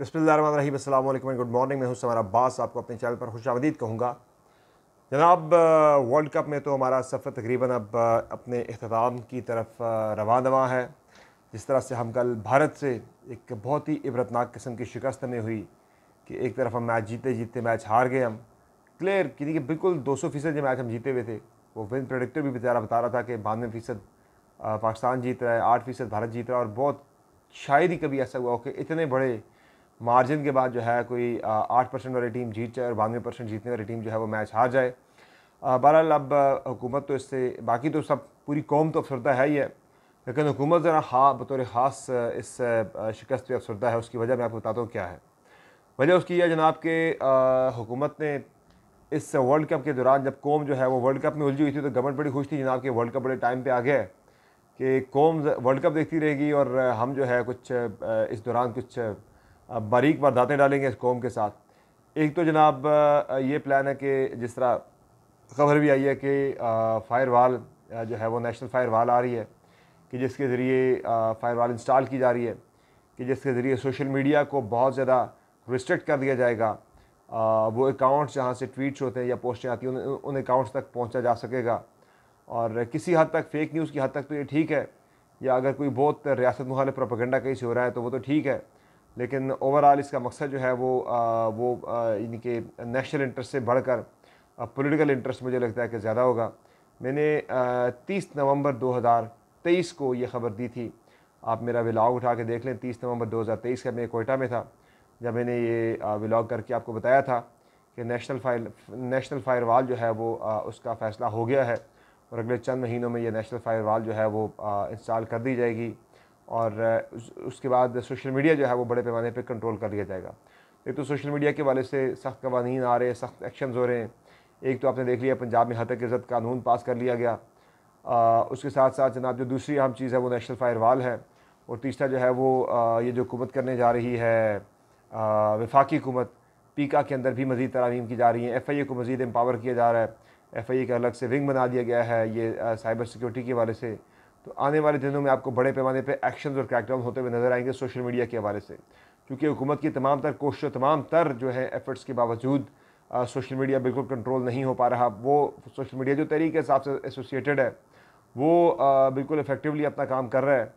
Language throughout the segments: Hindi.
बसमिलकुम गुड मॉर्निंग मैं हूं हमारा बास आपको अपने चैनल पर खुश आमदीद कहूँगा जनाब वर्ल्ड कप में तो हमारा सफ़र तकरीबन अब अपने अख्ताम की तरफ रवा दवा है जिस तरह से हम कल भारत से एक बहुत ही इबरतनाक किस्म की शिकस्त हमें हुई कि एक तरफ हम मैच जीते जीते मैच हार गए हम क्लियर कि कि बिल्कुल दो सौ फ़ीसद जो मैच हम जीते हुए थे वो विन प्रोडिक्टर भी बेचारा बता रहा था कि बानवे फ़ीसद पाकिस्तान जीत रहा है आठ फ़ीसद भारत जीत रहा है और बहुत शायद ही कभी ऐसा हुआ हो कि इतने बड़े मार्जिन के बाद जो है कोई आठ परसेंट वाली टीम जीत जाए और बानवे परसेंट जीतने वाली टीम जो है वो मैच हार जाए बहरहाल अब हुकूमत तो इससे बाकी तो सब पूरी कौम तो अफसरदा है ही है लेकिन हुकूमत ज़रा हा बतौर ख़ास इस शिकस्त पर अफसरदा है उसकी वजह मैं आपको बताता हूँ क्या है वजह उसकी यह जनाब के हुकूमत ने इस वर्ल्ड कप के दौरान जब कौम जो है वो वर्ल्ड कप में उलझी हुई थी तो गवर्नमेंट बड़ी खुश थी जनाब के वर्ल्ड कप बड़े टाइम पर आ गया है कि कौम वर्ल्ड कप देखती रहेगी और हम जो है कुछ इस दौरान कुछ बारीक वारदातें डालेंगे इस कौम के साथ एक तो जनाब ये प्लान है कि जिस तरह खबर भी आई है कि फायर वाल जो है वो नेशनल फायर वाल आ रही है कि जिसके ज़रिए फायर वाल इंस्टॉल की जा रही है कि जिसके ज़रिए सोशल मीडिया को बहुत ज़्यादा रिस्ट्रिक्ट कर दिया जाएगा वो अकाउंट्स जहाँ से ट्वीट्स होते हैं या पोस्टें आती हैं उन, उन अकाउंट्स तक पहुँचा जा सकेगा और किसी हद तक फेक न्यूज़ की हद तक तो ये ठीक है या अगर कोई बहुत रियासत मुहाल प्रोपेगेंडा कहीं से हो रहा है तो वो तो ठीक है लेकिन ओवरऑल इसका मकसद जो है वो आ, वो इनके नेशनल इंटरेस्ट से बढ़कर पॉलिटिकल इंटरेस्ट मुझे लगता है कि ज़्यादा होगा मैंने तीस नवंबर 2023 को ये ख़बर दी थी आप मेरा व्लाग उठा के देख लें तीस नवंबर 2023 का मैं कोयटा में था जब मैंने ये व्लाग करके आपको बताया था कि नेशनल फायर नेशनल वाल जो है वो आ, उसका फ़ैसला हो गया है और अगले चंद महीनों में ये नेशनल वाल जो है वो इंस्टॉल कर दी जाएगी और उसके बाद सोशल मीडिया जो है वो बड़े पैमाने पर कंट्रोल कर लिया जाएगा एक तो सोशल मीडिया के वाले से सख्त कवानीन आ रहे हैं सख्त एक्शन हो रहे हैं एक तो आपने देख लिया पंजाब में हतक इज़्ज़त कानून पास कर लिया गया आ, उसके साथ साथ जनाब जो दूसरी अहम चीज़ है वो नेशनल वाल है और तीसरा जो है वो आ, ये जो हुकूमत करने जा रही है वफाकी हुकूमत पीका के अंदर भी मज़ीद तरामीम की जा रही है एफ़ आई ए को मज़ीद एम्पावर किया जा रहा है एफ़ आई ए का अलग से विंग बना दिया गया है ये साइबर सिक्योरिटी के वाले से तो आने वाले दिनों में आपको बड़े पैमाने पर एक्शन और क्रैकडाउन होते हुए नजर आएंगे सोशल मीडिया के हवाले से क्योंकि हुकूमत की तमाम तर कोशिशों तमाम तर जो है एफर्ट्स के बावजूद सोशल मीडिया बिल्कुल कंट्रोल नहीं हो पा रहा वो सोशल मीडिया जो तहरीक के हिसाब से एसोसिएटेड है वो आ, बिल्कुल इफेक्टिवली अपना काम कर रहा है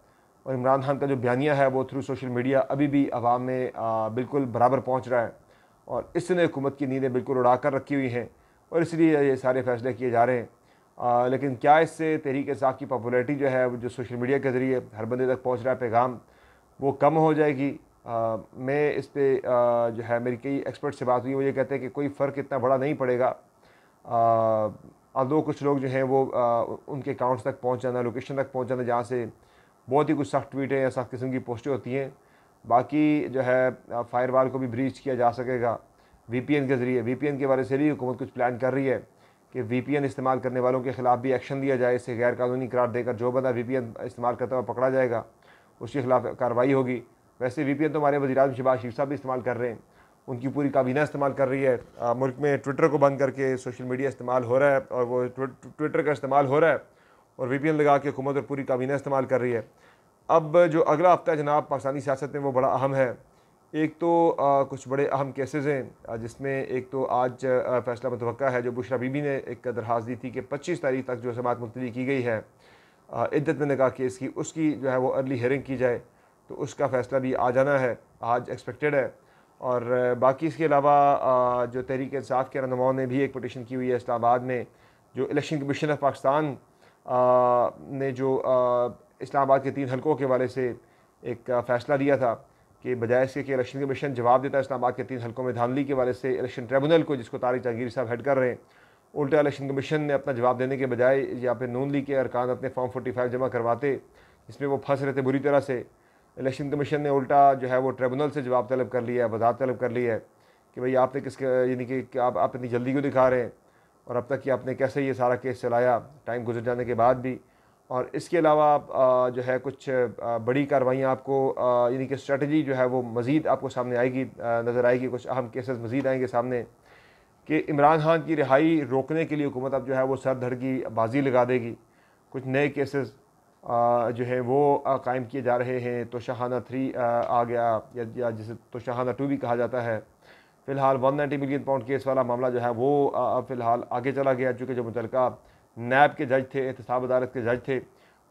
और इमरान खान का जो बयानिया है वो थ्रू सोशल मीडिया अभी भी आवाम में आ, बिल्कुल बराबर पहुँच रहा है और इसने हुकूमत की नींदें बिल्कुल उड़ा कर रखी हुई हैं और इसलिए ये सारे फैसले किए जा रहे हैं आ, लेकिन क्या इससे तहरीक साहब की पॉपुलरिटी जो है वो जो सोशल मीडिया के ज़रिए हर बंदे तक पहुँच रहा है पैगाम वो कम हो जाएगी आ, मैं इस पर जो है मेरी कई एक्सपर्ट से बात हुई वो ये कहते हैं कि कोई फ़र्क इतना बड़ा नहीं पड़ेगा अदो कुछ लोग जो हैं वो आ, उनके अकाउंट्स तक पहुँच जाना लोकेशन तक पहुँच जाना जहाँ से बहुत ही कुछ सख्त ट्वीटें या सख्त किस्म की पोस्टें होती हैं बाकी जो है फायरवाल को भी ब्रीच किया जा सकेगा वीपीएन के ज़रिए वीपीएन के बारे से भी हुकूमत कुछ प्लान कर रही है कि वीपीएन इस्तेमाल करने वालों के खिलाफ भी एक्शन लिया जाए इसे गैर कानूनी करार देकर जो बंदा वीपीएन इस्तेमाल करता हुआ पकड़ा जाएगा उसके खिलाफ कार्रवाई होगी वैसे वीपीएन तो हमारे वजी अजम शबाज शरीफ साहब भी इस्तेमाल कर रहे हैं उनकी पूरी काबीना इस्तेमाल कर रही है आ, मुल्क में ट्विटर को बंद करके सोशल मीडिया इस्तेमाल हो रहा है और वो ट्विटर का इस्तेमाल हो रहा है और वी लगा के हुकूमत और पूरी काबीना इस्तेमाल कर रही है अब जो अगला हफ्ता जनाब पाकिस्तानी सियासत में वो बड़ा अहम है एक तो आ, कुछ बड़े अहम केसेस हैं जिसमें एक तो आज फैसला मुतव है जो बुशरा बीबी ने एक दरख्वास्त दी थी कि पच्चीस तारीख तक जो समात मुलतवी की गई है इद्दत में निकाह केस की उसकी जो है वो अर्ली हयरिंग की जाए तो उसका फ़ैसला भी आ जाना है आज एक्सपेक्टेड है और बाकी इसके अलावा जो तहरीक इंसाफ के रहनुमाओं ने भी एक पटिशन की हुई है इस्लामाबाद में जो इलेक्शन कमीशन ऑफ पाकिस्तान ने जो इस्लामाबाद के तीन हलकों के हवाले से एक फ़ैसला लिया था कि बजाय इसके कि इलेक्शन कमीशन जवाब देता है इस्लामाबाद के तीन हलकों में धांधली के वाले से इलेक्शन ट्रिब्यूनल को जिसको तारिक जहांगीर साहब हेड कर रहे हैं उल्टा इलेक्शन कमीशन ने अपना जवाब देने के बजाय यहाँ पे नून ली के अरकान अपने फॉर्म फोर्टी फाइव जमा करवाते इसमें वो फंस रहे थे बुरी तरह से इलेक्शन कमीशन ने उल्टा जो है वो ट्रिब्यूनल से जवाब तलब कर लिया है वजात तलब कर लिया है कि भाई आपने किसके यानी कि आप अपनी जल्दी क्यों दिखा रहे हैं और अब तक कि आपने कैसे ये सारा केस चलाया टाइम गुजर जाने के बाद भी और इसके अलावा जो है कुछ बड़ी कार्रवाइयाँ आपको यानी कि स्ट्रेटजी जो है वो मज़ीद आपको सामने आएगी नज़र आएगी कुछ अहम केसेस मज़ीद आएंगे सामने कि इमरान खान की रिहाई रोकने के लिए हुकूमत अब जो है वो सर धड़ की बाजी लगा देगी कुछ नए केसेस जो है वो कायम किए जा रहे हैं तो शाहाना थ्री आ गया या जिसे तो शाहाना टू भी कहा जाता है फ़िलहाल one ninety million pound case वाला मामला जो है वो फ़िलहाल आगे चला गया चूँकि जो मुतलका नैब के जज थे एहतसाब अदालत के जज थे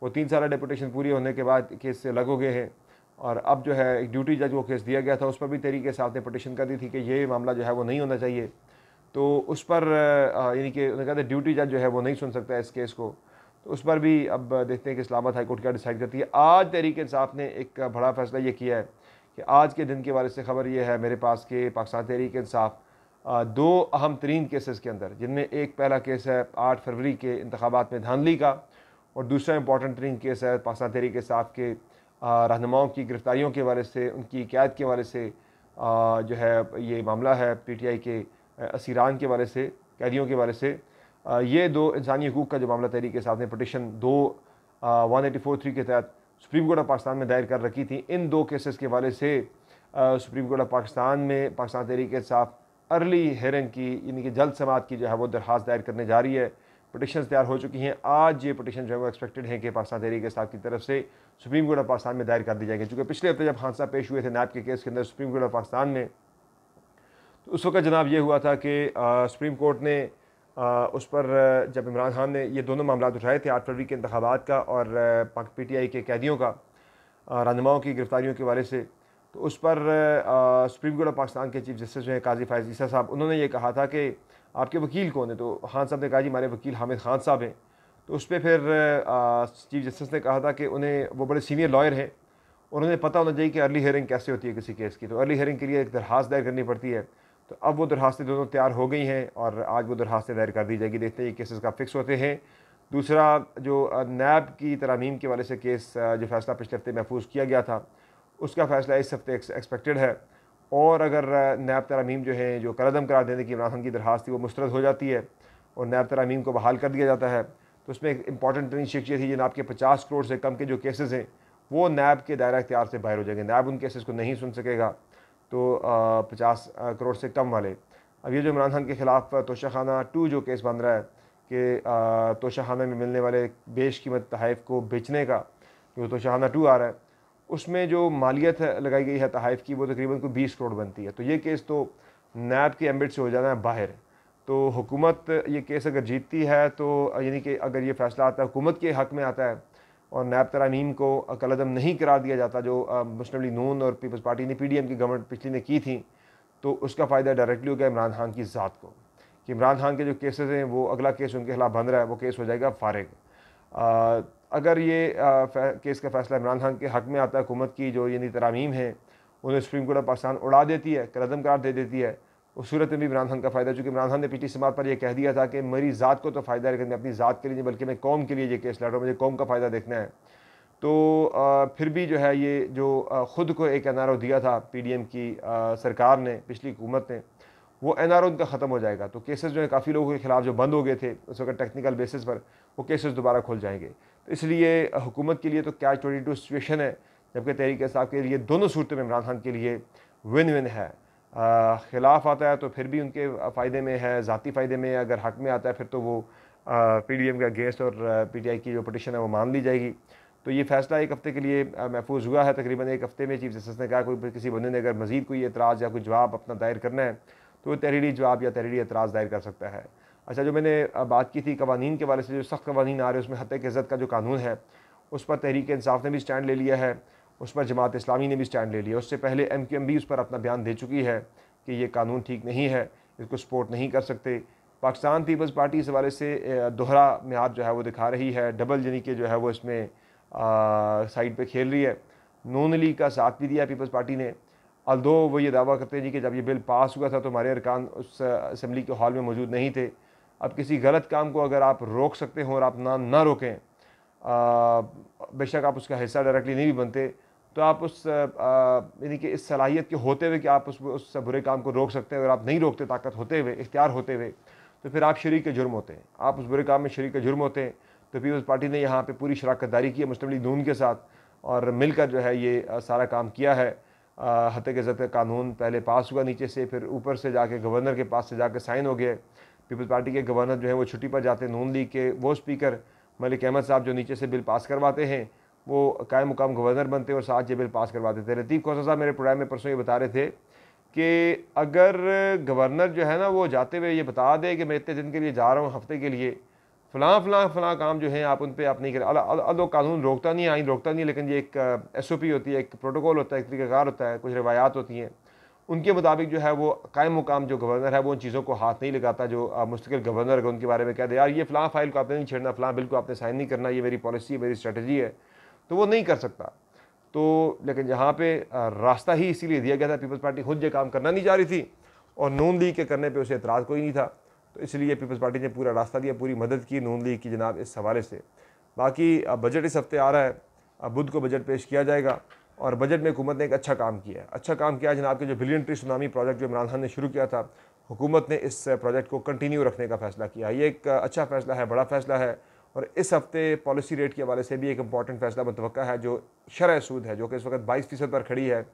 वो तीन साल डेपुटेशन पूरी होने के बाद केस से अलग हो गए हैं और अब जो है एक ड्यूटी जज वो केस दिया गया था उस पर भी तरीके से ने पटिशन कर दी थी कि ये मामला जो है वो नहीं होना चाहिए तो उस पर यानी कि उन्होंने कहा था ड्यूटी जज जो है वो नहीं सुन सकता इस केस को तो उस पर भी अब देखते हैं कि इस्लामाबाद हाईकोर्ट क्या डिसाइड करती है आज तहरीक साफ ने एक बड़ा फैसला ये किया है कि आज के दिन के वाले से खबर यह है मेरे पास कि पाकिस्तान तहरीक इंसाफ़ दो अहम तरीन केसेस के अंदर जिनमें एक पहला केस है आठ फरवरी के इंतबात में धांधली का और दूसरा इंपॉर्टेंट तरीन केस है पाकिस्तान तहरीक साहब के रहनुमाओं की गिरफ़्तारियों के वाले से उनकी कैद के वाले से जो है ये मामला है पी टी आई के असीरान के वाले से कैदियों के वाले से ये दो इंसानी हकूक़ का जो मामला तहरीक साहब ने पटिशन दो वन एटी फोर थ्री के तहत सुप्रीम कोर्ट ऑफ पाकिस्तान में दायर कर रखी थी इन दो केसेस के वाले से सुप्रीम कोर्ट ऑफ पाकिस्तान में पाकिस्तान तहरीक साहब अर्ली हेयरिंग की यानी कि जल्द समात की जो है वो दरख्वास्त दायर करने जा रही है पटिशन तैयार हो चुकी हैं आज ये पटिशन जो है वो एक्सपेक्टेड हैं कि पाकिस्तान तहरीक साहब की तरफ से सुप्रीम कोर्ट ऑफ पाकिस्तान में दायर कर दी जाएगी चूँकि पिछले हफ्ते जब हादसा पेश हुए थे नायब के केस के अंदर सुप्रीम कोर्ट ऑफ पाकिस्तान में तो उस वक्त जनाब ये हुआ था कि सुप्रीम कोर्ट ने आ, उस पर जब इमरान खान ने ये दोनों मामला उठाए थे आठ फरवरी के इंतबात का और पी टी आई के कैदियों का रहनुमाओं की गिरफ्तारियों के वाले से तो उस पर सुप्रीम कोर्ट ऑफ पाकिस्तान के चीफ जस्टिस जो है काजी फायज ईसा साहब उन्होंने ये कहा था कि आपके वकील कौन है तो खान साहब ने कहा जी हमारे वकील हामिद खान साहब हैं तो उस पर फिर चीफ जस्टिस ने कहा था कि उन्हें वो बड़े सीनियर लॉयर हैं उन्होंने पता होना चाहिए कि अर्ली हयरिंग कैसे होती है किसी केस की तो अर्ली हयरिंग के लिए एक दरख्वास्त दायर करनी पड़ती है तो अब वो दरखास्तें दोनों तैयार हो गई हैं और आज वो दरखास्तें दायर कर दी जाएगी देखते हैं ये केसेस का फिक्स होते हैं दूसरा जो नैब की तरामीम के वाले से केस जो फैसला पिछले हफ्ते महफूज किया गया था उसका फैसला इस हफ्ते एक्सपेक्टेड है और अगर नैब तरामीम जो है जो कलदम करार देने की इमरान खान की दरखास्त थी वो मुस्रद हो जाती है और नैब तरामीम को बहाल कर दिया जाता है तो उसमें एक इंपॉर्टेंट ट्रेन शिक्षा ये थी जिन आपके पचास करोड़ से कम के जो केसेज़ हैं वो नैब के दायरा अख्तियार से बाहर हो जाएंगे नैब उन केसेज को नहीं सुन सकेगा तो पचास करोड़ से कम वाले अब ये जो इमरान खान के ख़िलाफ़ तोशा खाना टू जो केस बन रहा है कि तोशा खाना में मिलने वाले बेश कीमत तहफ़ को बेचने का जो तोशा खाना टू आ रहा है उसमें जो मालियत लगाई गई है तहफ़ की वो तकरीबन कोई बीस करोड़ बनती है तो ये केस तो नैब के एम्बिट से हो जाना है बाहर तो हुकूमत ये केस अगर जीतती है तो यानी कि अगर ये फ़ैसला आता है हुकूमत के हक़ में आता है और नैब तरामीम को कलदम नहीं करार दिया जाता जो मुस्लिम लीग नून और पीपल्स पार्टी ने पी डी एम की गवर्नमेंट पिछली ने की थी तो उसका फ़ायदा डायरेक्टली हो गया इमरान खान की ज़ात को कि इमरान खान के जो केसेज हैं वो अगला केस उनके खिलाफ बन रहा है वो केस हो जाएगा फारग अगर ये केस का फैसला इमरान खान के हक में आता है हुकूमत की जो यानी तरामीम है उन्हें सुप्रीम कोर्ट ऑफ पाकिस्तान उड़ा देती है करदम करार दे देती है उस सूरत में भी इमरान खान का फ़ायदा चूँकि इमरान खान ने पिछली समात पर यह कह दिया था कि मेरी ज़ात को तो फ़ायदा है लेकिन मैं अपनी ज़ात के लिए नहीं बल्कि मैं कौम के लिए ये केस लड़ रहा हूँ मुझे कौम का फ़ायदा देखना है तो फिर भी जो है ये जो ख़ुद को एक एन आर ओ दिया था पी डी एम की सरकार ने पिछली हुकूमत ने वो एन आर ओ उनका ख़त्म हो जाएगा तो केसेस जो है काफ़ी लोगों के खिलाफ जो बंद हो गए थे उस वक्त टेक्निकल बेसिस पर वो केसेस दोबारा खुल जाएंगे इसलिए हुकूमत के लिए तो कैच ट्वेंटी टू सिचुएशन है जबकि तहरीक साहब के लिए दोनों सूरत में इमरान खान के लिए विन विन है ख़िलाफ़ आता है तो फिर भी उनके फ़ायदे में है ज़ाती फ़ायदे में अगर हक में आता है फिर तो वो पी डी एम का गेस्ट और पी टी आई की जो पटिशन है वो मान ली जाएगी तो ये फैसला एक हफ़्ते के लिए महफूज हुआ है तकरीबन एक हफ़्ते में चीफ जस्टिस ने कहा कोई किसी बंदे ने अगर मजीद कोई एतराज़ या कोई जवाब अपना दायर करना है तो वो तहरीरी जवाब या तहरीरी एतराज़ दायर कर सकता है अच्छा जो मैंने बात की थी कवानीन के वाले से जो सख्त कवानीन आ रहे हैं उसमें हत्या के इज़्ज़त का जो कानून है उस पर तहरीक इंसाफ ने भी स्टैंड ले लिया है उस पर जमात इस्लामी ने भी स्टैंड ले लिया उससे पहले एम क्यू एम भी उस पर अपना बयान दे चुकी है कि ये कानून ठीक नहीं है इसको सपोर्ट नहीं कर सकते पाकिस्तान पीपल्स पार्टी इस हवाले से दोहरा मैार जो है वो दिखा रही है डबल यानी कि जो है वो इसमें साइड पर खेल रही है नून लीग का साथ भी दिया पीपल्स पार्टी ने अल्दो वो ये दावा करते हैं जी कि जब ये बिल पास हुआ था तो हमारे अरकान उस असम्बली के हॉल में मौजूद नहीं थे अब किसी गलत काम को अगर आप रोक सकते हो और आप ना ना रोकें बेशक आप उसका हिस्सा डायरेक्टली नहीं भी बनते तो आप उस यानी कि इस सलाहियत के होते हुए कि आप उस उस बुरे काम को रोक सकते हैं अगर आप नहीं रोकते ताकत होते हुए इख्तियार होते हुए तो फिर आप शरीक के जुर्म होते हैं आप उस बुरे काम में शरीक के जुर्म होते हैं तो पीपल्स पार्टी ने यहाँ पर पूरी शराकत दारी की है मुस्लिम लीग नून के साथ और मिलकर जो है ये सारा काम किया है हत के जत कानून पहले पास हुआ नीचे से फिर ऊपर से जाके गवर्नर के पास से जाके साइन हो गए पीपल्स पार्टी के गवर्नर जो है वो छुट्टी पर जाते हैं नून लीग के वो स्पीकर मलिक अहमद साहब जो नीचे से बिल पास करवाते हैं वो कायम मुकाम गवर्नर बनते और साथ ये बिल पास करवाते थे लतीफ़ कौसा साहब मेरे प्रोग्राम में परसों ये बता रहे थे कि अगर गवर्नर जो है ना वो जाते हुए ये बता दे कि मैं इतने दिन के लिए जा रहा हूँ हफ्ते के लिए फ़लाँ फ़लाँ फ़लाँ काम जो है आप उन पर आप नहीं करें अलो कानून रोकता नहीं आइन रोकता नहीं लेकिन ये एक एस ओ पी होती है एक प्रोटोकॉल होता है एक तरीक़ाकार होता है कुछ रवायात होती हैं उनके मुताबिक जो है वो कायम मुकाम जो गवर्नर है वो उन चीज़ों को हाथ नहीं लगाता जो मुस्तकिल गवर्नर अगर उनके बारे में कह दे यार ये फ़लाँ फाइल को आपने नहीं छेड़ना फ़लाँ बिल को आपने साइन नहीं करना ये मेरी पॉलिसी है मेरी स्ट्रेटजी है तो वो नहीं कर सकता तो लेकिन जहाँ पे रास्ता ही इसीलिए दिया गया था पीपल्स पार्टी खुद ये काम करना नहीं चाह रही थी और नून लीग के करने पर उसे एतराज़ कोई नहीं था तो इसलिए पीपल्स पार्टी ने पूरा रास्ता दिया पूरी मदद की नून लीग की जनाब इस हवाले से बाकी बजट इस हफ्ते आ रहा है बुध को बजट पेश किया जाएगा और बजट में हुकूमत ने एक अच्छा काम किया है अच्छा काम किया जनाब के जो बिलियन ट्री सुनामी प्रोजेक्ट जो इमरान खान ने शुरू किया था हुकूमत ने इस प्रोजेक्ट को कंटिन्यू रखने का फ़ैसला किया ये एक अच्छा फ़ैसला है बड़ा फ़ैसला है और इस हफ्ते पॉलिसी रेट के हवाले से भी एक इंपॉर्टेंट फैसला मतव है जो शरह सूद है जो कि इस वक्त बाईस फ़ीसद पर खड़ी है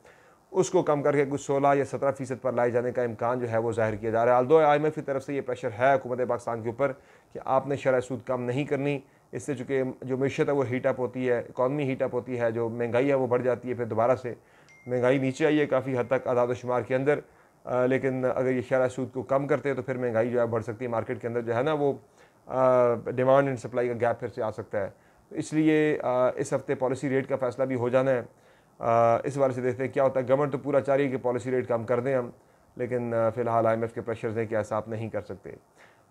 उसको कम करके कुछ सोलह या सत्रह फ़ीसद पर लाए जाने का इम्कान जो है वो जाहिर किया जा रहा है दो आई एम एफ़ की तरफ से ये प्रेशर है हुकूमत पाकिस्तान के ऊपर कि आपने शरह सूद कम नहीं करनी इससे चूँकि जो मीशत है वो हीट अप होती है इकानमी हीट अप होती है जो महंगाई है वो बढ़ जाती है फिर दोबारा से महंगाई नीचे आई है काफ़ी हद तक आदाद शुमार के अंदर आ, लेकिन अगर ये शरा सूद को कम करते हैं तो फिर महंगाई जो है बढ़ सकती है मार्केट के अंदर जो है ना वो डिमांड एंड सप्लाई का गैप फिर से आ सकता है तो इसलिए आ, इस हफ्ते पॉलिसी रेट का फैसला भी हो जाना है आ, इस बारे से देखते हैं क्या होता है गवर्नमेंट तो पूरा चाह रही है कि पॉलिसी रेट कम कर दें हम लेकिन फ़िलहाल आई के प्रेशर हैं कि ऐसा आप नहीं कर सकते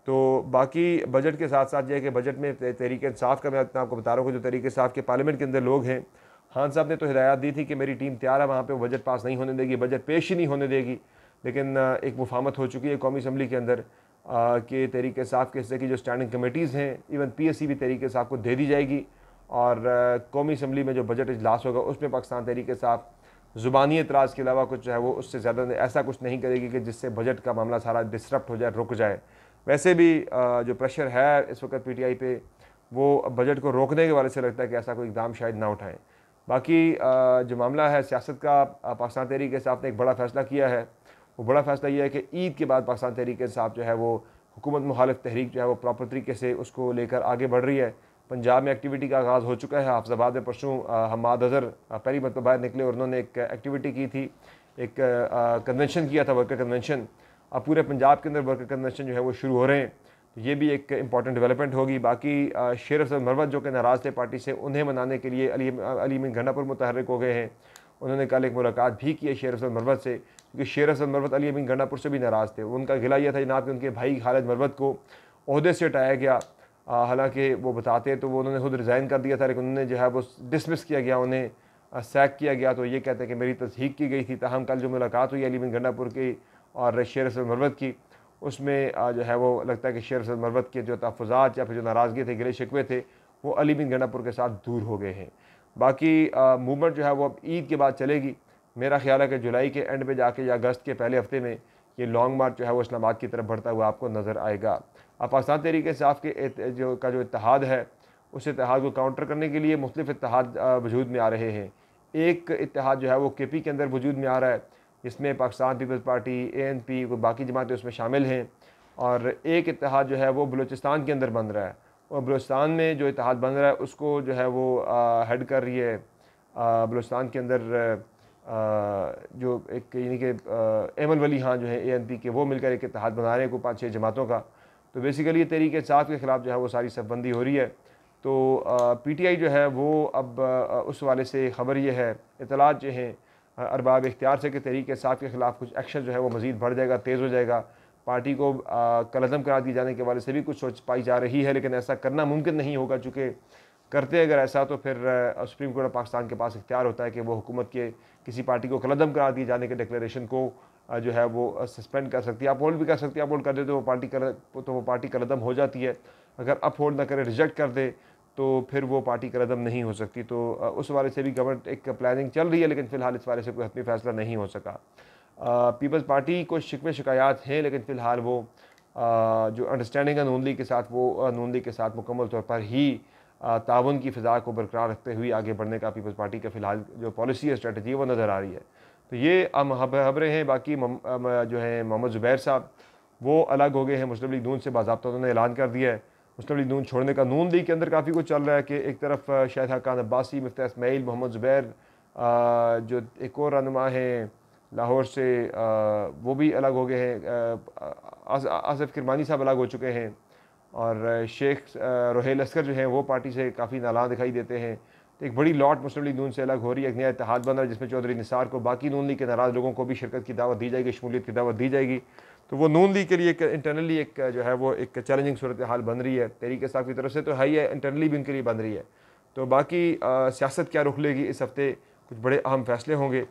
तो बाकी बजट के साथ साथ यह कि बजट में तरीके इंसाफ का मैं अपना आपको बता रहा हूँ कि जो तरीके साफ़ के पार्लियामेंट के अंदर लोग हैं खान साहब ने तो हिदायत दी थी कि मेरी टीम तैयार है वहाँ पर बजट पास नहीं होने देगी बजट पेश ही नहीं होने देगी लेकिन एक मुफामत हो चुकी है कौमी असम्बली के अंदर कि तरीके साफ़ के हिस्से की जो स्टैंडिंग कमेटीज़ हैं इवन पी एस सी भी तरीके साफ़ को दे दी जाएगी और कौमी असम्बली में जो बजट अजलास होगा उसमें पाकिस्तान तरीके साफ़ ज़ुबानी एतराज़ के अलावा कुछ है वो उससे ज़्यादा ऐसा कुछ नहीं करेगी कि जिससे बजट का मामला सारा डिस्टरप्ट हो जाए रुक जाए वैसे भी जो प्रेशर है इस वक्त पीटीआई पे वो बजट को रोकने के वाले से लगता है कि ऐसा कोई इकदाम शायद ना उठाएं बाकी जो मामला है सियासत का पाकिस्तान तहरीक साहब ने एक बड़ा फ़ैसला किया है वो बड़ा फ़ैसला यह है कि ईद के बाद पाकिस्तान तहरीक साहब जो है वो हुकूमत मुखालफ तहरीक जो है वो प्रॉपर तरीके से उसको लेकर आगे बढ़ रही है पंजाब में एक्टिविटी का आगाज़ हो चुका है हाफजाबाद में परसों हमाद अजहर पहली मत बाहर निकले और उन्होंने एक एक्टिविटी की थी एक कन्वेंशन किया था वर्कर कन्वेंशन अब पूरे पंजाब के अंदर वर्कर कन्वेंशन जो है वो शुरू हो रहे हैं तो ये भी एक इंपॉर्टेंट डेवलपमेंट होगी बाकी शेर सर मरवत जो कि नाराज़ थे पार्टी से उन्हें मनाने के लिए अली अली में घनापुर मुतहरक हो गए हैं उन्होंने कल एक मुलाकात भी की है शेर अफसर मरवत से क्योंकि शेर अफसर मरवत अली अमीन घनापुर से भी नाराज़ थे उनका गिला यह था जनाब कि उनके भाई खालिद मरवत को अहदे से हटाया गया हालांकि वो बताते तो वो उन्होंने खुद रिज़ाइन कर दिया था लेकिन उन्होंने जो है वो डिसमिस किया गया उन्हें सैक किया गया तो ये कहते हैं कि मेरी तस्दीक की गई थी तहम कल जो मुलाकात हुई अली बिन गंडापुर की और शेर से मरबत की उसमें जो है वो लगता है कि शेर से मरबत के जो तहफ़ात या फिर जो नाराज़गी थे गिले शिकवे थे वो अली बिन गनापुर के साथ दूर हो गए हैं बाकी मूवमेंट जो है वो अब ईद के बाद चलेगी मेरा ख्याल है कि जुलाई के एंड में जाके या अगस्त के पहले हफ्ते में ये लॉन्ग मार्च जो है वो इस्लामाबाद की तरफ बढ़ता हुआ आपको नज़र आएगा अब पाकिस्तान तहरीक साफ़ के जो का जो इतिहाद है उस इतिहाद को काउंटर करने के लिए मुख्तफ इतिहाद वजूद में आ रहे हैं एक इतिहाद जो है वो के पी के अंदर वजूद में आ रहा है इसमें Pakistan Peoples Party A N P को बाकी जमातें उसमें शामिल हैं और एक इतिहाद जो है वो बलूचिस्तान के अंदर बन रहा है और बलूचिस्तान में जो इतिहाद बन रहा है उसको जो है वो हेड कर रही है बलूचिस्तान के अंदर आ, जो एक यानी कि एमल वली हाँ जो है ए एन पी के वो मिलकर एक इतिहाद बना रहे हैं को पाँच छः जमातों का तो बेसिकली तहरीक साफ के ख़िलाफ़ जो है वो सारी सफबंदी हो रही है तो पी टी आई जो है वो अब उस वाले से खबर ये है इतलात जो हैं अरबाब इख्तियार से कि तहरीक साहब के ख़िलाफ़ कुछ एक्शन जो है वो मज़ीद बढ़ जाएगा तेज़ हो जाएगा पार्टी को कलदम करा दिए जाने के वाले से भी कुछ सोच पाई जा रही है लेकिन ऐसा करना मुमकिन नहीं होगा चूँकि करते अगर ऐसा तो फिर सुप्रीम कोर्ट ऑफ पाकिस्तान के पास इख्तियार होता है कि वो हुकूमत के किसी पार्टी को कलदम करा दिए जाने के डिक्लेरेशन को जो है वो सस्पेंड कर सकती है आप होल्ड भी कर सकती है आप होल्ड कर दे तो वो पार्टी कर तो वो पार्टी कलदम हो जाती है अगर अप होल्ड ना करे रिजेक्ट कर दे तो फिर वो पार्टी रदम नहीं हो सकती तो उस वाले से भी गवर्नमेंट एक प्लानिंग चल रही है लेकिन फ़िलहाल इस वाले से कोई हतमी फैसला नहीं हो सका पीपल्स पार्टी को शिकवे शिकायत हैं लेकिन फ़िलहाल वो आ, जो अंडरस्टैंडिंग है नून लीग के साथ वो नून लीग के साथ मुकम्मल तौर पर ही ताउन की फ़िज़ा को बरकरार रखते हुए आगे बढ़ने का पीपल्स पार्टी का फ़िलहाल जो पॉलिसी है स्ट्रेटजी है वो नज़र आ रही है तो ये खबरें हैं बाकी मम, जो है मोहम्मद ज़ुबैर साहब वो अलग हो गए हैं मुस्लिम लीग नून से बाबा उन्होंने ऐलान कर दिया है मुस्लिम लीग नून छोड़ने का नून लीग के अंदर काफ़ी कुछ चल रहा है कि एक तरफ शाह हकान अब्बासी मफ्त इसमाइल मोहम्मद ज़ुबैर जो एक और रनुमा हैं लाहौर से आ, वो भी अलग हो गए हैं आसफ़ किरमानी साहब अलग हो चुके हैं और शेख रोहेल अस्कर जो हैं वो पार्टी से काफ़ी नाला दिखाई देते हैं तो एक बड़ी लॉट मुस्लिम लीग नून से अलग हो रही है एक नया इतिहाद बन रहा है जिसमें चौधरी निसार को बाकी नून लीग के नाराज़ लोगों को भी शिरकत की दावत दी जाएगी शमूलियत की दावत दी जाएगी तो वो नून लीग के लिए एक इंटरनली एक जो है वो एक चैलेंजिंग सूरत हाल बन रही है तरीके साहब की तरफ से तो है ही है इंटरनली भी उनके लिए बन रही है तो बाकी सियासत क्या रुख लेगी इस हफ़्ते कुछ बड़े अहम फैसले होंगे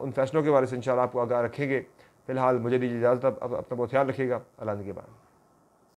उन फैसलों के बारे से इन आपको आगाह रखेंगे फ़िलहाल मुझे दीजिए इजाज़त अपना बहुत ख्याल रखिएगा अल्लाह के बाद